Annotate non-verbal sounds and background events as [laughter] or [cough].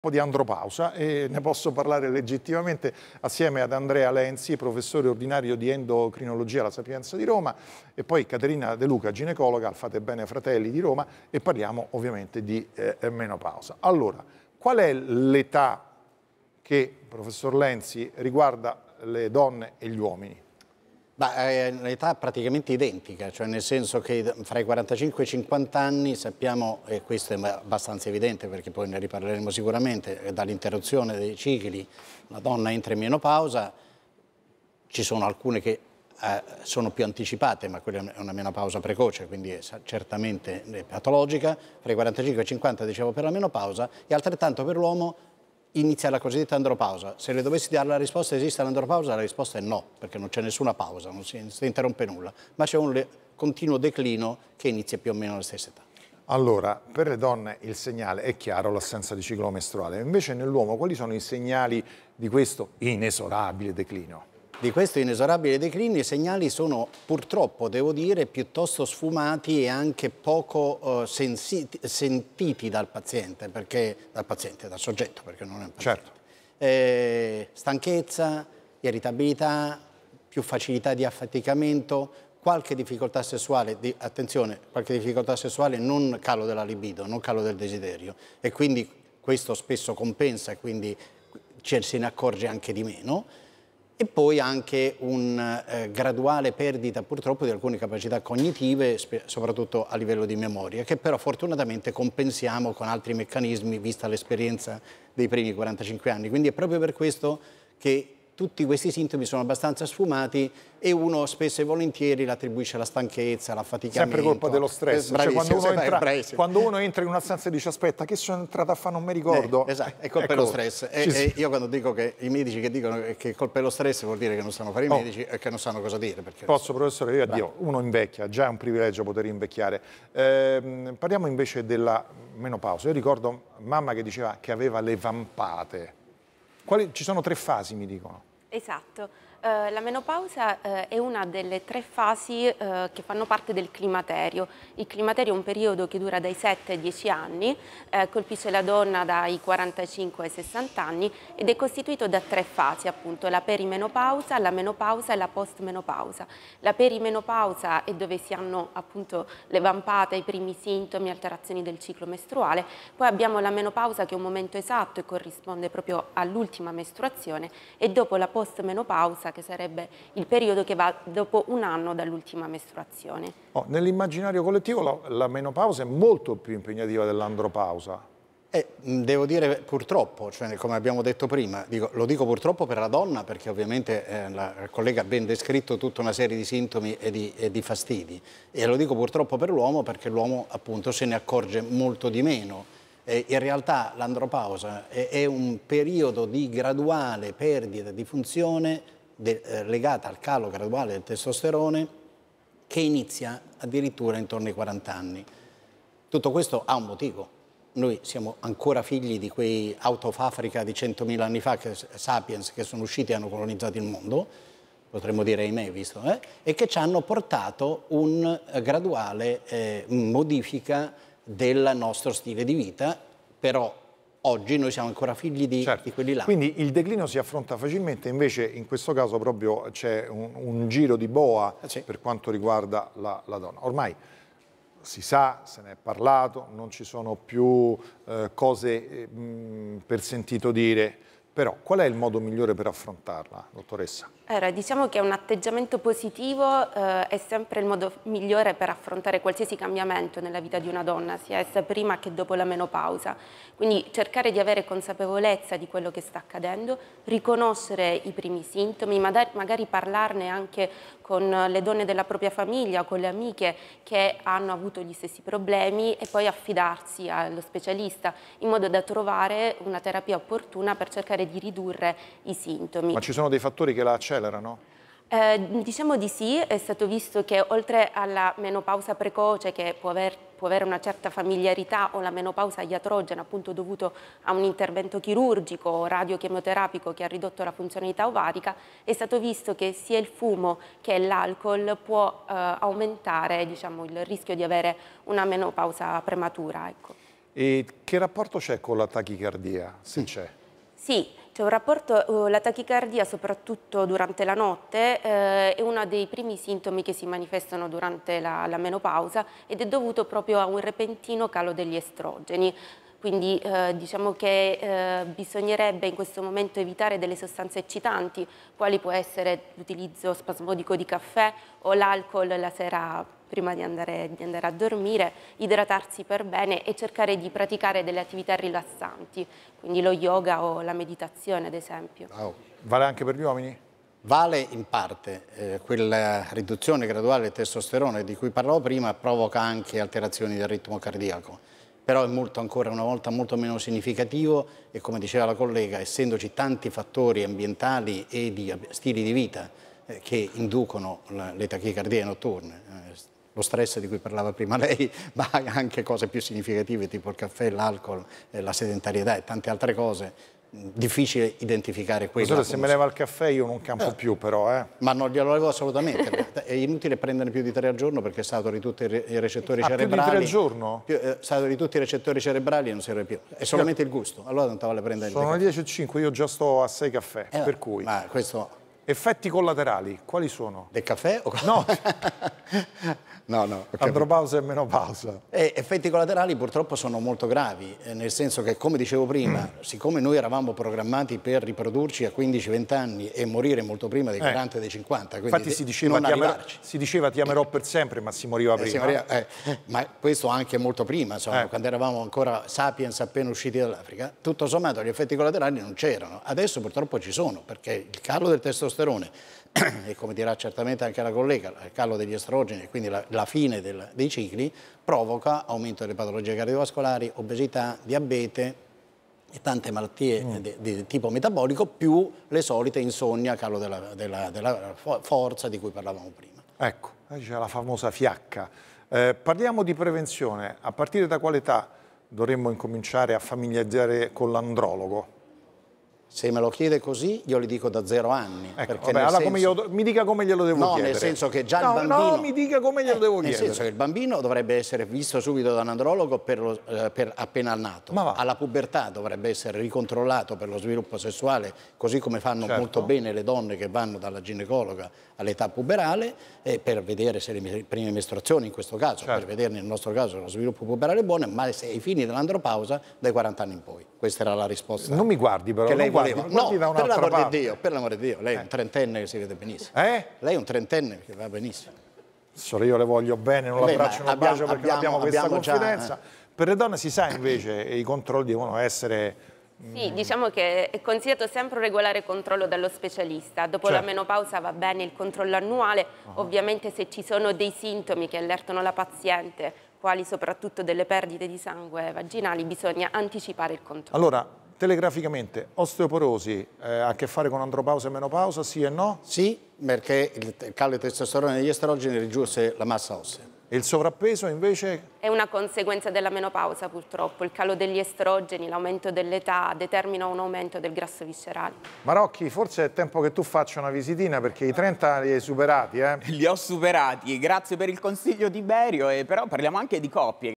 po' di andropausa e ne posso parlare legittimamente assieme ad Andrea Lenzi, professore ordinario di endocrinologia alla Sapienza di Roma e poi Caterina De Luca, ginecologa al Fate Bene Fratelli di Roma e parliamo ovviamente di eh, menopausa. Allora, qual è l'età che, professor Lenzi, riguarda le donne e gli uomini? Ma è un'età praticamente identica, cioè nel senso che fra i 45 e i 50 anni sappiamo, e questo è abbastanza evidente perché poi ne riparleremo sicuramente, eh, dall'interruzione dei cicli la donna entra in menopausa, ci sono alcune che eh, sono più anticipate, ma quella è una menopausa precoce, quindi è certamente patologica, fra i 45 e i 50 dicevo per la menopausa, e altrettanto per l'uomo inizia la cosiddetta andropausa. Se le dovessi dare la risposta esiste l'andropausa, la risposta è no, perché non c'è nessuna pausa, non si interrompe nulla, ma c'è un continuo declino che inizia più o meno alla stessa età. Allora, per le donne il segnale è chiaro, l'assenza di ciclo mestruale, invece nell'uomo quali sono i segnali di questo inesorabile declino? di questo inesorabile declino i segnali sono purtroppo, devo dire, piuttosto sfumati e anche poco eh, sentiti dal paziente, perché, dal paziente, dal soggetto, perché non è un paziente. Certo. Eh, stanchezza, irritabilità, più facilità di affaticamento, qualche difficoltà sessuale, di, attenzione, qualche difficoltà sessuale non calo della libido, non calo del desiderio e quindi questo spesso compensa e quindi ce se ne accorge anche di meno e poi anche una eh, graduale perdita purtroppo di alcune capacità cognitive, soprattutto a livello di memoria, che però fortunatamente compensiamo con altri meccanismi vista l'esperienza dei primi 45 anni. Quindi è proprio per questo che tutti questi sintomi sono abbastanza sfumati e uno spesso e volentieri l'attribuisce alla stanchezza, alla all'affaticamento. Sempre colpa dello stress. Cioè, quando, uno entra, quando, uno entra, in una stanza e dice aspetta che sono entrato a fare non mi ricordo. Eh, esatto, è colpa ecco. dello stress. E, e io quando dico che i medici che dicono che è colpa dello stress vuol dire che non sanno fare i oh. medici e che non sanno cosa dire. Posso professore, io addio, uno invecchia, già è un privilegio poter invecchiare. Eh, parliamo invece della menopausa. Io ricordo mamma che diceva che aveva le vampate. Quali, ci sono tre fasi mi dicono. Esatto, eh, la menopausa eh, è una delle tre fasi eh, che fanno parte del climaterio. Il climaterio è un periodo che dura dai 7 ai 10 anni, eh, colpisce la donna dai 45 ai 60 anni ed è costituito da tre fasi, appunto la perimenopausa, la menopausa e la postmenopausa. La perimenopausa è dove si hanno appunto le vampate, i primi sintomi, alterazioni del ciclo mestruale, poi abbiamo la menopausa che è un momento esatto e corrisponde proprio all'ultima mestruazione e dopo la postmenopausa menopausa, che sarebbe il periodo che va dopo un anno dall'ultima mestruazione. Oh, Nell'immaginario collettivo la, la menopausa è molto più impegnativa dell'andropausa. Eh, devo dire purtroppo, cioè, come abbiamo detto prima, dico, lo dico purtroppo per la donna perché ovviamente eh, la collega ha ben descritto tutta una serie di sintomi e di, e di fastidi e lo dico purtroppo per l'uomo perché l'uomo appunto se ne accorge molto di meno. Eh, in realtà l'andropausa è, è un periodo di graduale perdita di funzione de, eh, legata al calo graduale del testosterone che inizia addirittura intorno ai 40 anni. Tutto questo ha un motivo. Noi siamo ancora figli di quei out of Africa di 100.000 anni fa, che, sapiens, che sono usciti e hanno colonizzato il mondo, potremmo dire ahimè visto, eh? e che ci hanno portato un eh, graduale eh, modifica del nostro stile di vita, però oggi noi siamo ancora figli di, certo. di, quelli là. Quindi il declino si affronta facilmente, invece in questo caso proprio c'è un, un, giro di boa eh, sì. per quanto riguarda la, la, donna. Ormai si sa, se ne è parlato, non ci sono più eh, cose eh, mh, per sentito dire, però qual è il modo migliore per affrontarla, dottoressa? Allora, diciamo che un atteggiamento positivo eh, è sempre il modo migliore per affrontare qualsiasi cambiamento nella vita di una donna, sia essa prima che dopo la menopausa. Quindi cercare di avere consapevolezza di quello che sta accadendo, riconoscere i primi sintomi, magari parlarne anche con le donne della propria famiglia, con le amiche che hanno avuto gli stessi problemi e poi affidarsi allo specialista in modo da trovare una terapia opportuna per cercare di ridurre i sintomi. Ma ci sono dei fattori che la accettano? accelera, Eh, diciamo di sì, è stato visto che oltre alla menopausa precoce che può, aver, può avere una certa familiarità o la menopausa iatrogena appunto dovuto a un intervento chirurgico o radiochemioterapico che ha ridotto la funzionalità ovarica, è stato visto che sia il fumo che l'alcol può eh, aumentare diciamo, il rischio di avere una menopausa prematura. Ecco. E che rapporto c'è con la tachicardia, se c'è? Sì, c'è un rapporto, eh, la tachicardia soprattutto durante la notte eh, è uno dei primi sintomi che si manifestano durante la, la menopausa ed è dovuto proprio a un repentino calo degli estrogeni quindi eh, diciamo che eh, bisognerebbe in questo momento evitare delle sostanze eccitanti, quali può essere l'utilizzo spasmodico di caffè o l'alcol la sera prima di andare, di andare a dormire, idratarsi per bene e cercare di praticare delle attività rilassanti, quindi lo yoga o la meditazione ad esempio. Wow. Vale anche per gli uomini? Vale in parte, eh, quella riduzione graduale del testosterone di cui parlavo prima provoca anche alterazioni del ritmo cardiaco, però è molto, ancora una volta molto meno significativo e come diceva la collega, essendoci tanti fattori ambientali e di stili di vita eh, che inducono le tachicardie notturne, eh, lo stress di cui parlava prima [laughs] lei, ma anche cose più significative tipo il caffè, l'alcol, eh, la sedentarietà e tante altre cose difficile identificare quello. Sì, se me leva il caffè io non campo eh, più però. Eh. Ma non glielo levo assolutamente, è inutile prenderne più di tre al giorno perché saturi tutti i recettori ah, cerebrali. più di tre al giorno? Più, eh, saturi tutti i recettori cerebrali e non serve più, è solamente il gusto, allora tanto vale prendere Sono le 10.05, io già sto a 6 caffè, eh, per cui... Ma questo... Effetti collaterali, quali sono? Del caffè? O... No! [laughs] [laughs] No, no. Andropausa e menopausa. E effetti collaterali purtroppo sono molto gravi, eh, nel senso che come dicevo prima, mm. siccome noi eravamo programmati per riprodurci a 15-20 anni e morire molto prima dei eh. 40 e dei 50, infatti si diceva, ti amerò, si diceva ti amerò per sempre, ma si moriva eh, prima. Eh, si moriva, eh, ma questo anche molto prima, insomma, eh. quando eravamo ancora sapiens appena usciti dall'Africa, tutto sommato gli effetti collaterali non c'erano. Adesso purtroppo ci sono, perché il calo del testosterone [clears throat] e come dirà certamente anche la collega, il calo degli estrogeni, e quindi la, la la fine del, dei cicli provoca aumento delle patologie cardiovascolari, obesità, diabete e tante malattie mm. di, di, tipo metabolico più le solite insonnia, calo della, della, della forza di cui parlavamo prima. Ecco, eh, c'è la famosa fiacca. Eh, parliamo di prevenzione. A partire da quale età dovremmo incominciare a familiarizzare con l'andrologo? Se me lo chiede così, io gli dico da zero anni. Ecco, vabbè, allora senso... io, mi dica come glielo devo no, chiedere. No, nel senso che già no, il bambino... No, mi dica come glielo eh, devo nel chiedere. Nel senso che il bambino dovrebbe essere visto subito da un andrologo per lo, eh, per appena nato. Alla pubertà dovrebbe essere ricontrollato per lo sviluppo sessuale, così come fanno certo. molto bene le donne che vanno dalla ginecologa all'età puberale, eh, per vedere se le prime menstruazioni, in questo caso, certo. per vedere nel nostro caso lo sviluppo puberale è buono, ma se ai fini dell'andropausa dai 40 anni in poi. Questa era la risposta. Non mi guardi però, che lei voleva. No, da per l'amore di Dio, per l'amore di Dio, lei è un eh. trentenne che si vede benissimo. Eh? Lei è un trentenne che va benissimo. Solo io le voglio bene, non la faccio non abbiamo, bacio perché abbiamo, questa abbiamo confidenza. Già, eh. Per le donne si sa invece i controlli devono essere mm, sì, diciamo che è consigliato sempre un regolare controllo dallo specialista. Dopo certo. la menopausa va bene il controllo annuale, uh ah. -huh. ovviamente se ci sono dei sintomi che allertano la paziente, quali soprattutto delle perdite di sangue vaginali, bisogna anticipare il controllo. Allora, Telegraficamente, osteoporosi eh, ha a che fare con andropausa e menopausa, sì e no? Sì, perché il calo di testosterone e gli estrogeni riduce la massa ossea. E il sovrappeso invece? È una conseguenza della menopausa purtroppo, il calo degli estrogeni, l'aumento dell'età determina un aumento del grasso viscerale. Marocchi, forse è tempo che tu faccia una visitina perché i 30 li hai superati, eh? Li ho superati, grazie per il consiglio di Berio, però parliamo anche di coppie.